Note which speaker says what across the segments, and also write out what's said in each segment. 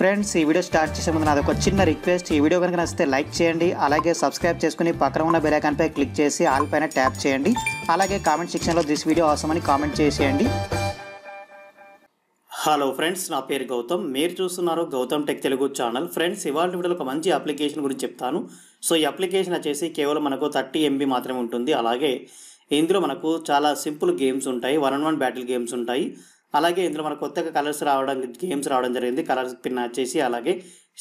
Speaker 1: friends ఈ video start చేసే ముందు నాది ఒక చిన్న రిక్వెస్ట్ ఈ వీడియో కనుక నచ్చితే లైక్ చేయండి అలాగే సబ్స్క్రైబ్ చేసుకుని పక్కన ఉన్న పై క్లిక్ చేసి ఆల్ పైన ట్యాప్ చేయండి అలాగే కామెంట్ సెక్షన్లో దిస్ వీడియో అవసరం అని కామెంట్ చేసేయండి హలో ఫ్రెండ్స్ నా పేరు గౌతమ్ మీరు చూస్తున్నారు Gautam tech Telugu channel friends ఇవాళ వీడియోలో ఒక మంచి అప్లికేషన్ గురించి చెప్తాను సో ఈ అప్లికేషన్ వచ్చేసి కేవలం మనకు థర్టీ ఎంబీ మాత్రమే ఉంటుంది అలాగే ఇందులో మనకు చాలా సింపుల్ గేమ్స్ ఉంటాయి one and one battle games ఉంటాయి అలాగే ఇందులో మనకు కొత్తగా కలర్స్ రావడం గేమ్స్ రావడం జరిగింది కలర్స్ పిన్ వచ్చేసి అలాగే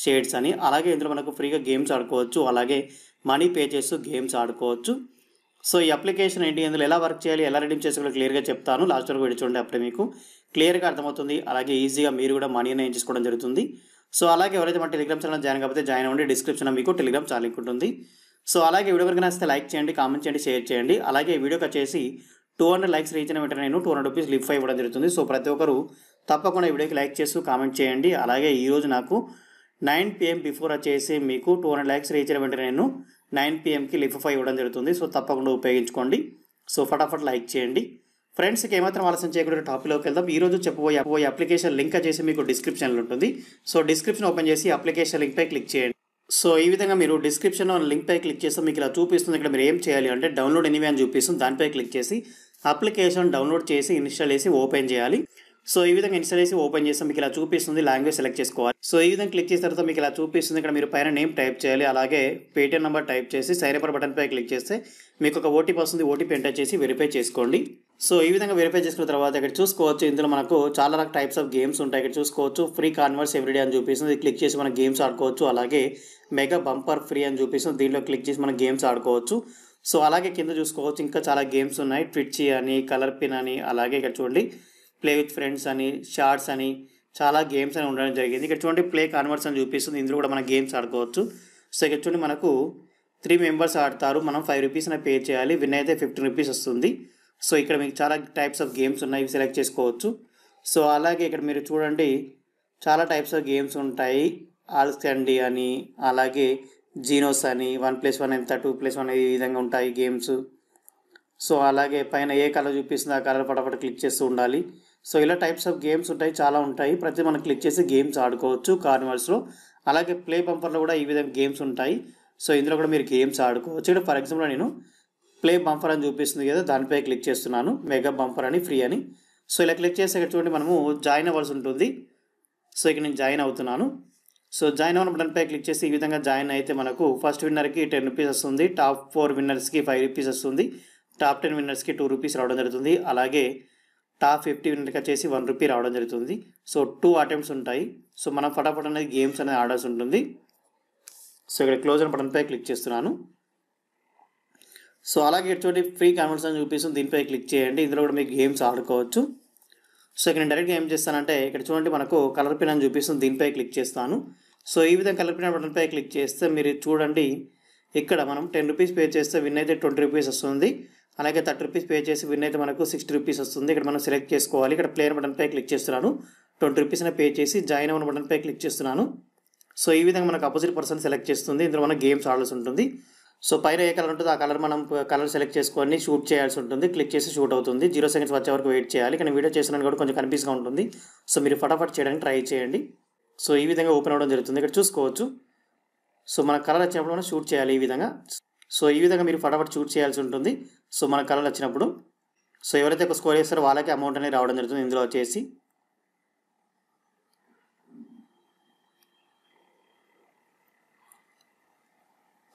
Speaker 1: షేడ్స్ అని అలాగే ఇందులో మనకు ఫ్రీగా గేమ్స్ ఆడుకోవచ్చు అలాగే మనీ పే చేస్తూ గేమ్స్ ఆడుకోవచ్చు సో ఈ అప్లికేషన్ ఏంటి ఇందులో ఎలా వర్క్ చేయాలి ఎలా రెడీమ్ చేసుకోవాలో క్లియర్గా చెప్తాను లాస్ట్ వరకు వెళ్ళి చూడండి అప్పుడే మీకు క్లియర్గా అర్థమవుతుంది అలాగే ఈజీగా మీరు కూడా మనీ అనేది చేసుకోవడం జరుగుతుంది సో అలాగే ఎవరైతే మన టెలిగ్రామ్ ఛానల్ జాయిన్ కాకపోతే జాయిన్ అవ్వండి డిస్క్రిప్షన్లో మీకు టెలిగ్రామ్ ఛానల్ ఉంటుంది సో అలాగే వీడియో వరకు నచ్చితే లైక్ చేయండి కామెంట్ చేయండి షేర్ చేయండి అలాగే వీడియోకి వచ్చేసి టూ హండ్రెడ్ లైక్స్ రీచ్ అయిన వెంటనే నేను టూ హండ్రెడ్ రూపీస్ లిఫ్ట్ ఇవ్వడం జరుగుతుంది సో ప్రతి ఒక్కరు తప్పకుండా వీడియోకి లైక్ చేస్తూ కామెంట్ చేయండి అలాగే ఈరోజు నాకు నైన్ పిఎం బిఫోర్ వచ్చేసి మీకు టూ హండ్రెడ్ ల్యాక్స్ రీచ్ అయిన వెంటనే నేను నైన్ పిఎంకి లిఫ్ట్ ఫైవ్ ఇవ్వడం జరుగుతుంది సో తప్పకుండా ఉపయోగించుకోండి సో ఫటాఫట్ లైక్ చేయండి ఫ్రెండ్స్కి ఏమాత్రం ఆలస్యం చేయకుండా టాపిక్లోకి వెళ్దాం ఈరోజు చెప్పబోయే పోయే అప్లికేషన్ లింక్ చేసి మీకు డిస్క్రిప్షన్లో ఉంటుంది సో డిస్క్రిప్షన్ ఓపెన్ చేసి అప్లికేషన్ లింక్పై క్లిక్ చేయండి సో ఈ విధంగా మీరు డిస్క్రిప్షన్లో లింక్పై క్లిక్ చేస్తే మీకు ఇలా చూపిస్తుంది ఇక్కడ మీరు ఏం చేయాలి అంటే డౌన్లోడ్ ఎనీవే అని చూపిస్తుంది దానిపై క్లిక్ చేసి అప్లికేషన్ డౌన్లోడ్ చేసి ఇన్స్టాల్ చేసి ఓపెన్ చేయాలి సో ఈ విధంగా ఇన్స్టాల్ చేసి ఓపెన్ చేస్తే మీకు ఇలా చూపిస్తుంది లాంగ్వేజ్ సెలెక్ట్ చేసుకోవాలి సో ఈ విధంగా క్లిక్ చేసిన తర్వాత మీకు ఇలా చూపిస్తుంది ఇక్కడ మీరు పైన నేమ్ టైప్ చేయాలి అలాగే పేటీఎం నెంబర్ టైప్ చేసి సైన్ అప్ పై క్లిక్ చేస్తే మీకు ఒక ఓటీపీ వస్తుంది ఓటీపీ ఎంటర్ చేసి వెరిఫై చేసుకోండి సో ఈ విధంగా వెరిఫై చేసిన తర్వాత ఇక్కడ చూసుకోవచ్చు ఇందులో మనకు చాలా రకాల టైప్స్ ఆఫ్ గేమ్స్ ఉంటాయి ఇక్కడ చూసుకోవచ్చు ఫ్రీ కాన్వర్స్ ఎవ్రీడే అని చూపిస్తుంది క్లిక్ చేసి మనం గేమ్స్ ఆడుకోవచ్చు అలాగే మెగా బంపర్ ఫ్రీ అని చూపిస్తుంది దీంట్లో క్లిక్ చేసి మనం గేమ్స్ ఆడుకోవచ్చు సో అలాగే కింద చూసుకోవచ్చు ఇంకా చాలా గేమ్స్ ఉన్నాయి ట్విచ్చి అని కలర్ పిన్ అని అలాగే ఇక్కడ చూడండి ప్లే విత్ ఫ్రెండ్స్ అని షార్ట్స్ అని చాలా గేమ్స్ అని ఉండడం జరిగింది ఇక్కడ చూడండి ప్లే కాన్వర్స్ అని చూపిస్తుంది ఇందులో కూడా మన గేమ్స్ ఆడుకోవచ్చు సో ఇక్కడ చూడండి మనకు త్రీ మెంబర్స్ ఆడతారు మనం ఫైవ్ రూపీస్ అని పే చేయాలి విన్ అయితే ఫిఫ్టీన్ రూపీస్ వస్తుంది సో ఇక్కడ మీకు చాలా టైప్స్ ఆఫ్ గేమ్స్ ఉన్నాయి సెలెక్ట్ చేసుకోవచ్చు సో అలాగే ఇక్కడ మీరు చూడండి చాలా టైప్స్ ఆఫ్ గేమ్స్ ఉంటాయి ఆల్స్కండి అని అలాగే జీనోస్ అని వన్ ప్లస్ వన్ ఎంత టూ ప్లస్ వన్ ఈ విధంగా ఉంటాయి గేమ్స్ సో అలాగే పైన ఏ కలర్ చూపిస్తుంది ఆ కలర్ పటపట క్లిక్ చేస్తూ ఉండాలి సో ఇలా టైప్స్ ఆఫ్ గేమ్స్ ఉంటాయి చాలా ఉంటాయి ప్రతి మనం క్లిక్ చేసి గేమ్స్ ఆడుకోవచ్చు కార్నివర్స్లో అలాగే ప్లే బంపర్లో కూడా ఈ విధంగా గేమ్స్ ఉంటాయి సో ఇందులో కూడా మీరు గేమ్స్ ఆడుకోవచ్చు ఇక్కడ ఫర్ ఎగ్జాంపుల్ నేను ప్లే బంపర్ అని చూపిస్తుంది కదా దానిపై క్లిక్ చేస్తున్నాను మెగా బంపర్ అని ఫ్రీ అని సో ఇలా క్లిక్ చేస్తే ఇక్కడ చూడండి మనము జాయిన్ అవ్వాల్సి ఉంటుంది సో ఇక్కడ నేను జాయిన్ అవుతున్నాను సో జాయిన్ అవ్వడం బటన్పై క్లిక్ చేసి ఈ విధంగా జాయిన్ అయితే మనకు ఫస్ట్ విన్నర్కి టెన్ రూపీస్ వస్తుంది టాప్ ఫోర్ విన్నర్స్కి ఫైవ్ రూపీస్ వస్తుంది టాప్ టెన్ విన్నర్స్కి టూ రూపీస్ రావడం జరుగుతుంది అలాగే టాప్ ఫిఫ్టీ విన్నర్కి వచ్చేసి వన్ రూపీ రావడం జరుగుతుంది సో టూ అటెంప్ట్స్ ఉంటాయి సో మనం ఫటాఫట్ అనేది గేమ్స్ అనేది ఆడాల్సి ఉంటుంది సో ఇక్కడ క్లోజ్ అయిన బటన్పై క్లిక్ చేస్తున్నాను సో అలాగే ఎటువంటి ఫ్రీ కాన్వర్ట్స్ అని చూపిస్తుంది దీనిపై క్లిక్ చేయండి ఇందులో కూడా మీకు గేమ్స్ ఆడుకోవచ్చు సో ఇక్కడ నేను డైరెక్ట్గా ఏం చేస్తానంటే ఇక్కడ చూడండి మనకు కలర్ పిన్ అని చూపిస్తుంది దీనిపై క్లిక్ చేస్తాను సో ఈ విధంగా కలర్ ప్రింట్ బటన్పై క్లిక్ చేస్తే మీరు చూడండి ఇక్కడ మనం టెన్ రూపీస్ పే చేస్తే విన్ అయితే ట్వంటీ రూపీస్ వస్తుంది అలాగే థర్టీ రూపీస్ పే చేసి విన్ అయితే మనకు సిక్స్టీ రూపీస్ వస్తుంది ఇక్కడ మనం సెలెక్ట్ చేసుకోవాలి ఇక్కడ ప్లేయర్ బటన్పై క్లిక్ చేస్తున్నాను ట్వంటీ రూపీస్ పే చేసి జాయిన్ అవ్వన బటన్పై క్లిక్ చేస్తున్నాను సో ఈ విధంగా మనకు అపోజిట్ పర్సన్ సెలెక్ట్ చేస్తుంది ఇందులో మనం గేమ్స్ ఆడాల్సి ఉంటుంది సో పైన ఏ కలర్ ఉంటుందో ఆ కలర్ మనం కలర్ సెలెక్ట్ చేసుకొని షూట్ చేయాల్సి ఉంటుంది క్లిక్ చేసి షూట్ అవుతుంది జీరో సెకండ్స్ వచ్చే వరకు వెయిట్ చేయాలి కానీ వీడియో చేసినా కూడా కొంచెం కన్ఫ్యూజ్గా ఉంటుంది సో మీరు ఫటాఫట్ చేయడానికి ట్రై చేయండి సో ఈ విధంగా ఓపెన్ అవ్వడం జరుగుతుంది ఇక్కడ చూసుకోవచ్చు సో మన కలర్ వచ్చినప్పుడు మనం షూట్ చేయాలి ఈ విధంగా సో ఈ విధంగా మీరు ఫటాఫట్ షూట్ చేయాల్సి ఉంటుంది సో మన కలర్ వచ్చినప్పుడు సో ఎవరైతే ఒక స్కోర్ చేస్తారో వాళ్ళకి అమౌంట్ అనేది రావడం జరుగుతుంది ఇందులో వచ్చేసి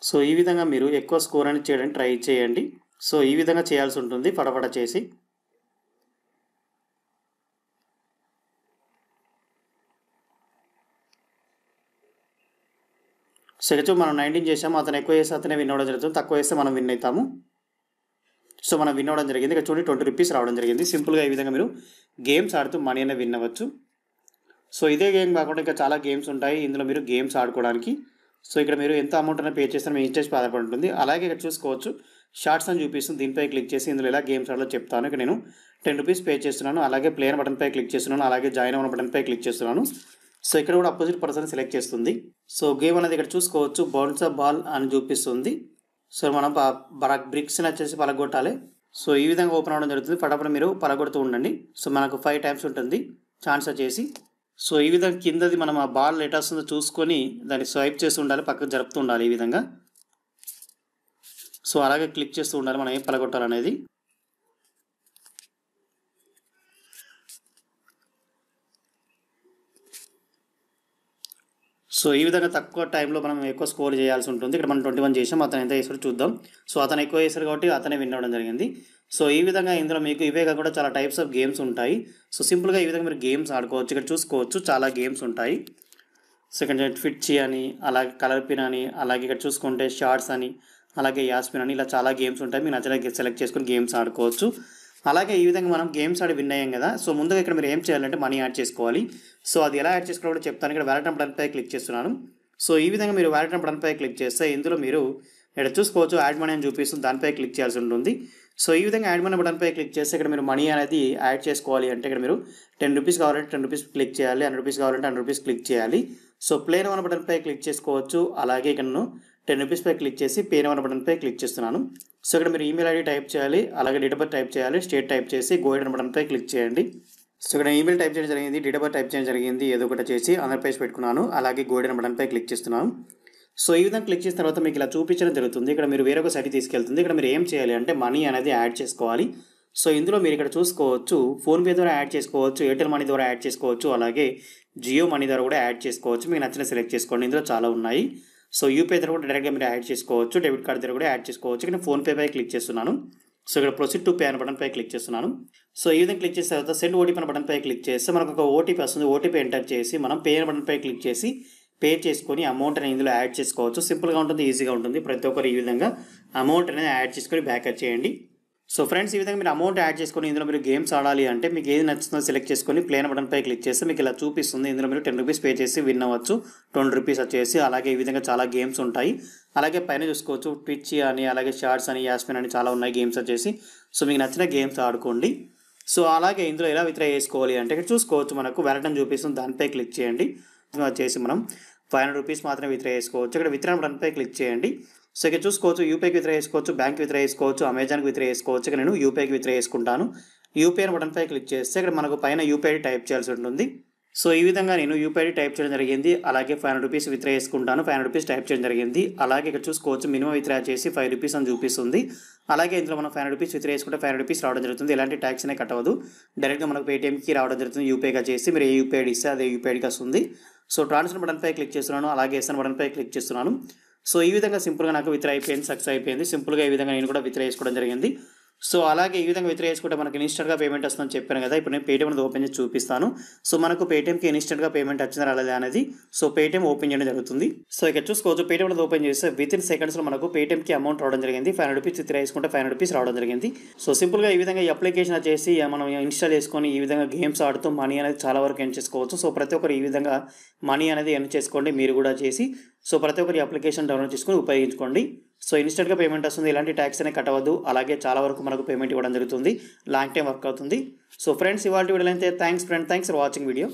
Speaker 1: సో ఈ విధంగా మీరు ఎక్కువ స్కోర్ అనేది చేయడానికి ట్రై చేయండి సో ఈ విధంగా చేయాల్సి ఉంటుంది ఫటాఫట చేసి సెగచు మనం నైన్టీన్ చేసాము అతను ఎక్కువ వేస్తే అతనే విన్ అవ్వడం జరుగుతుంది తక్కువ వేస్తే మనం విన్ అవుతాము సో మనం విన్ అవ్వడం జరిగింది ఇక్కడ చూడండి ట్వంటీ రూపీస్ రావడం జరిగింది సింపుల్గా ఈ విధంగా మీరు గేమ్స్ ఆడుతూ మనీ అనేది విన్ అవ్వచ్చు సో ఇదే గేమ్ కాకుండా ఇంకా చాలా గేమ్స్ ఉంటాయి ఇందులో మీరు గేమ్స్ ఆడుకోవడానికి సో ఇక్కడ మీరు ఎంత అమౌంట్ అయినా పే చేస్తే మీ ఇంట్రెస్ట్ ఆధారపడి ఉంటుంది అలాగే ఇక్కడ చూసుకోవచ్చు షార్ట్స్ అని చూపిస్తుంది దీనిపై క్లిక్ చేసి ఇందులో ఎలా గేమ్స్ ఆడాలో చెప్తాను ఇక్కడ నేను టెన్ రూపీస్ పే చేస్తున్నాను అలాగే ప్లేన్ బటన్పై క్లిక్ చేస్తున్నాను అలాగే జాయిన్ అవ్వడం బటన్పై క్లిక్ చేస్తున్నాను సో ఇక్కడ కూడా అపోజిట్ పర్సన్ సెలెక్ట్ చేస్తుంది సో గేమ్ అనేది ఇక్కడ చూసుకోవచ్చు బౌన్స్ బాల్ అని చూపిస్తుంది సో మనం బ్రిక్స్ వచ్చేసి పలగొట్టాలి సో ఈ విధంగా ఓపెన్ అవడం జరుగుతుంది పడపడ మీరు పలగొడుతూ ఉండండి సో మనకు ఫైవ్ టైమ్స్ ఉంటుంది ఛాన్స్ వచ్చేసి సో ఈ విధంగా కిందది మనం ఆ బాల్ ఎట్ వస్తుందో చూసుకొని దాన్ని స్వైప్ చేస్తూ ఉండాలి పక్కకు జరుపుతూ ఉండాలి ఈ విధంగా సో అలాగే క్లిక్ చేస్తూ ఉండాలి మనం ఏం పలగొట్టాలనేది సో ఈ విధంగా తక్కువ టైంలో మనం ఎక్కువ స్కోర్ చేయాల్సి ఉంటుంది ఇక్కడ మనం ట్వంటీ వన్ చేసాం అతను ఎంత వేసాడు చూద్దాం సో అతను ఎక్కువ వేసాడు కాబట్టి అతనే విన్ అవ్వడం జరిగింది సో ఈ విధంగా ఇందులో మీకు ఇవే కాకుండా చాలా టైప్స్ ఆఫ్ గేమ్స్ ఉంటాయి సో సింపుల్గా ఈ విధంగా మీరు గేమ్స్ ఆడుకోవచ్చు ఇక్కడ చూసుకోవచ్చు చాలా గేమ్స్ ఉంటాయి సో ఇక్కడ ఫిట్చి అని అలాగే కలర్ పిన్ అని అలాగే ఇక్కడ చూసుకుంటే షార్ట్స్ అని అలాగే యాస్పిన్ అని ఇలా చాలా గేమ్స్ ఉంటాయి మీరు నచ్చిన సెలెక్ట్ చేసుకుని గేమ్స్ ఆడుకోవచ్చు అలాగే ఈ విధంగా మనం గేమ్స్ ఆడి విన్ అయ్యాం కదా సో ముందుగా ఇక్కడ మీరు ఏం చేయాలంటే మనీ యాడ్ చేసుకోవాలి సో అది ఎలా యాడ్ చేసుకోవాలో చెప్తాను ఇక్కడ వ్యాలెట్ అండ్ పై క్లిక్ చేస్తున్నాను సో ఈ విధంగా మీరు వ్యాలెట్ అండ్ పై క్లిక్ చేస్తే ఇందులో మీరు ఇక్కడ చూసుకోవచ్చు యాడ్ మనీ అని చూపిస్తుంది దానిపై క్లిక్ చేయాల్సి ఉంటుంది సో ఈ విధంగా యాడ్ మనీ బటన్పై క్లిక్ చేస్తే ఇక్కడ మీరు మనీ అనేది యాడ్ చేసుకోవాలి అంటే ఇక్కడ మీరు టెన్ రూపీస్ కావాలంటే టెన్ రూపీస్ క్లిక్ చేయాలి హండ్రెడ్ రూపీస్ కావాలంటే హండ్రెడ్ రూపీస్ క్లిక్ చేయాలి సో ప్లేన్ వన్ బటన్పై క్లిక్ చేసుకోవచ్చు అలాగే ఇక్కడ నేను టెన్ రూపీస్పై క్లిక్ చేసి పే వన్ బటన్పై క్లిక్ చేస్తున్నాను సో ఇక్కడ మీరు ఈమెయిల్ ఐడి టైప్ చేయాలి అలాగే డేట్ ఆఫ్ బర్త్ టైప్ చేయాలి స్టేట్ టైప్ చేసి గోయిడ్ అంతా క్లిక్ చేయండి సో ఇక్కడ ఈమెయిల్ టైప్ చేయడం జరిగింది డేట్ ఆఫ్ బర్త్ టైప్ చేయడం జరిగింది ఏదో ఒకటి చేసి ఆంధ్రప్రదేశ్ పెట్టుకున్నాను అలాగే గోయిడ్ అనబడంపై క్లిక్ చేస్తున్నాను సో ఈ విధంగా క్లిక్ చేసిన తర్వాత మీకు ఇలా చూపించడం జరుగుతుంది ఇక్కడ మీరు వేరొక సైట్ తీసుకెళ్తుంది ఇక్కడ మీరు ఏం చేయాలి అంటే మనీ అనేది యాడ్ చేసుకోవాలి సో ఇందులో మీరు ఇక్కడ చూసుకోవచ్చు ఫోన్పే ద్వారా యాడ్ చేసుకోవచ్చు ఎయిర్టెల్ మనీ ద్వారా యాడ్ చేసుకోవచ్చు అలాగే జియో మనీ ద్వారా కూడా యాడ్ చేసుకోవచ్చు మీకు నచ్చిన సెలెక్ట్ చేసుకోండి ఇందులో చాలా ఉన్నాయి సో యూపీఐ ద్వారా కూడా డైరెక్ట్గా మీరు యాడ్ చేసుకోవచ్చు డెబిట్ కార్డ్ ద్వారా కూడా యాడ్ చేసుకోవచ్చు ఇక్కడ ఫోన్పే పై క్లిక్ చేస్తున్నాను సో ఇక్కడ ప్రొసీడ్ టు పే అనే బటన్ పై క్లిక్ చేస్తున్నాను సో ఈ విధంగా క్లిక్ చేసిన తర్వాత సెండ్ ఓటీపీ అనే బటన్ పై క్లిక్ చేస్తే మనకు ఒక ఓటీపీ వస్తుంది ఓటీపీ ఎంటర్ చేసి మనం పే అనే బటన్ పై క్లిక్ చేసి పే చేసుకొని అమౌంట్ అనేది ఇందులో యాడ్ చేసుకోవచ్చు సింపుల్గా ఉంటుంది ఈజీగా ఉంటుంది ప్రతి ఒక్కరు ఈ విధంగా అమౌంట్ అనేది యాడ్ చేసుకొని బ్యాకప్ చేయండి సో ఫ్రెండ్స్ ఈ విధంగా మీరు అమౌంట్ యాడ్ చేసుకొని ఇందులో మీరు గేమ్స్ ఆడాలి అంటే మీకు ఏది నచ్చుతుందో సెలెక్ట్ చేసుకొని ప్లేన్ బటన్పై క్లిక్ చేస్తే మీకు ఇలా చూపిస్తుంది ఇందులో మీరు టెన్ రూపీస్ పే చేసి విన్ అవ్వచ్చు ట్వంటీ రూపీస్ వచ్చేసి అలాగే ఈ విధంగా చాలా గేమ్స్ ఉంటాయి అలాగే పైన చూసుకోవచ్చు ట్విచ్ అని అలాగే షార్ట్స్ అని యాస్మిన్ అని చాలా ఉన్నాయి గేమ్స్ వచ్చేసి సో మీకు నచ్చిన గేమ్స్ ఆడుకోండి సో అలాగే ఇందులో ఎలా విత్రా చేసుకోవాలి అంటే ఇక్కడ చూసుకోవచ్చు మనకు వెరటన్ చూపిస్తుంది దానిపై క్లిక్ చేయండి వచ్చేసి మనం ఫైవ్ హండ్రెడ్ రూపీస్ మాత్రమే విత్రా చేసుకోవచ్చు ఇక్కడ విత్రా బటన్పై క్లిక్ చేయండి సో ఇక్కడ చూసుకోవచ్చు యూపీఐకి విత్డ్రా చేసుకోవచ్చు బ్యాంక్ విత్డ్రా చేసుకోవచ్చు అమెజాన్కి విత్డ్రా చేసుకోవచ్చు ఇక నేను యూపీఐకి విత్డ్రా చేసుకుంటాను యూపీఐ బటన్ పై క్లిక్ చేస్తే ఇక్కడ మనకు పైన యూపీఐ టైప్ చేయాల్సి ఉంటుంది సో ఈ విధంగా నేను యూపీఐ టైప్ చేయడం జరిగింది అలాగే ఫైవ్ హండ్రెడ్ రూపీస్ విత్డ్రా చేసుకుంటాను ఫైవ్ హండ్రెడ్ రూపీస్ టైప్ చేయడం జరిగింది అలాగే ఇక్కడ చూసుకోవచ్చు మినిమం విత్డ్రా చేసి ఫైవ్ రూపీస్ అని చూపిస్తుంది అలాగే ఇందులో మనం ఫైవ్ హండ్రెడ్ రూపీస్ విత్డ్రా చేసుకుంటే ఫైవ్ హండ్రెడ్ రూపీస్ రావడం జరుగుతుంది ఎలాంటి ట్యాక్స్ అనే కట్టవద్దు డైరెక్ట్గా మనకు పేటీఎంకి రావడం జరుగుతుంది యూపీఐగా చేసి మీరు ఏ యూపీఐ ఇస్తే అదే యూపీఐకి వస్తుంది సో ట్రాన్స్ఫర్ పై క్లిక్ చేస్తున్నాను అలాగే ఎస్ఎన్ పై క్లిక్ చేస్తున్నాను సో ఈ విధంగా సింపుల్గా నాకు విత్ర అయిపోయింది సక్సెస్ అయిపోయింది సింపుల్గా ఈ విధంగా నేను కూడా విత్ర చేసుకోవడం జరిగింది సో అలాగే ఈ విధంగా విత్డ్రా చేసుకుంటే మనకి ఇన్స్టెంట్గా పేమెంట్ వస్తుందని చెప్పాను కదా ఇప్పుడు నేను పేటీఎం ఓపెన్ చేసి చూపిస్తాను సో మనకు పేటీఎంకి ఇన్స్టెంట్గా పేమెంట్ వచ్చిన రాలేదు అనేది సో పేటీఎం ఓపెన్ చేయడం జరుగుతుంది సో ఇక్కడ చూసుకోవచ్చు పేటీఎం ఓపెన్ చేస్తే విత్ ఇన్ సెకండ్స్లో మనకు పేటీఎంకి అమౌంట్ రావడం జరిగింది ఫైవ్ రూపీస్ విత్డ్రా చేసుకుంటే ఫైవ్ రూపీస్ రావడం జరిగింది సో సింపుల్గా ఈ విధంగా ఈ అప్లికేషన్ చేసి మనం ఇన్స్టాల్ చేసుకొని ఈ విధంగా గేమ్స్ ఆడుతూ మనీ అనేది చాలా వరకు ఎర్న్ చేసుకోవచ్చు సో ప్రతి ఒక్కరు ఈ విధంగా మనీ అనేది ఎర్న్ చేసుకోండి మీరు కూడా చేసి సో ప్రతి ఒక్కరు ఈ అప్లికేషన్ డౌన్లోడ్ చేసుకొని ఉపయోగించుకోండి సో ఇన్స్టెంట్గా పేమెంట్ వస్తుంది ఇలాంటి ట్యాక్స్ అనే కట్టవద్దు అలాగే చాలా వరకు మనకు పేమెంట్ ఇవ్వడం జరుగుతుంది లాంగ్ టైం వర్క్ అవుతుంది సో ఫ్రెండ్స్ ఇవాళ వీడియోలో అయితే thanks friend thanks for watching video